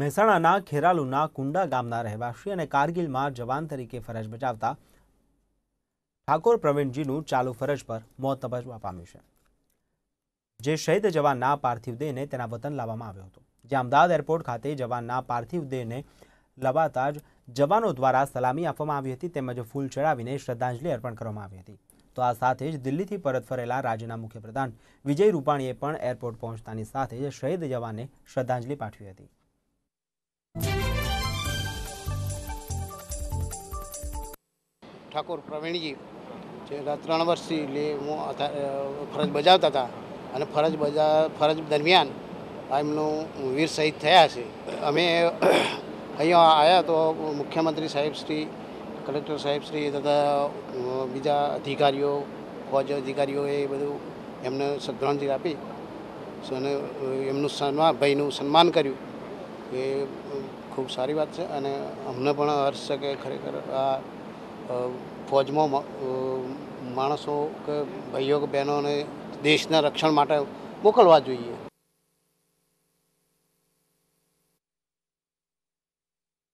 મહેસાણાના ખેરાલુના કુંડા ગામના રહેવાસી અને કારગિલમાં જવાન તરીકે ફરજ બજાવતા ઠાકોર પ્રવીણજીનું ચાલુ ફરજ પર મોત તબજવા પામ્યું છે જે શહીદ જવાનના પાર્થિવ દેહને તેના વતન લાવવામાં આવ્યો હતો જ્યાં અમદાવાદ એરપોર્ટ ખાતે જવાનના પાર્થિવ દેહને લવાતા જ જવાનો દ્વારા સલામી આપવામાં આવી હતી તેમજ ફૂલ ચડાવીને શ્રદ્ધાંજલિ અર્પણ કરવામાં આવી હતી તો આ સાથે જ દિલ્હીથી પરત ફરેલા રાજ્યના મુખ્યપ્રધાન વિજય રૂપાણીએ પણ એરપોર્ટ પહોંચતાની સાથે જ શહીદ જવાનને શ્રદ્ધાંજલિ પાઠવી હતી ઠાકોર પ્રવીણજી છેલ્લા ત્રણ વર્ષથી લે હું ફરજ બજાવતા હતા અને ફરજ બજા ફરજ દરમિયાન એમનું વીર શહીદ થયા છે અમે અહીંયા આવ્યા તો મુખ્યમંત્રી સાહેબ શ્રી કલેક્ટર સાહેબ શ્રી તથા બીજા અધિકારીઓ ફોજ અધિકારીઓએ બધું એમને શ્રદ્ધાંજલિ આપી અને એમનું સન્માન ભાઈનું સન્માન કર્યું એ ખૂબ સારી વાત છે અને અમને પણ હર્ષ છે કે ખરેખર આ ફોજમાં માણસો કે ભાઈઓ કે બહેનોને દેશના રક્ષણ માટે મોકલવા જોઈએ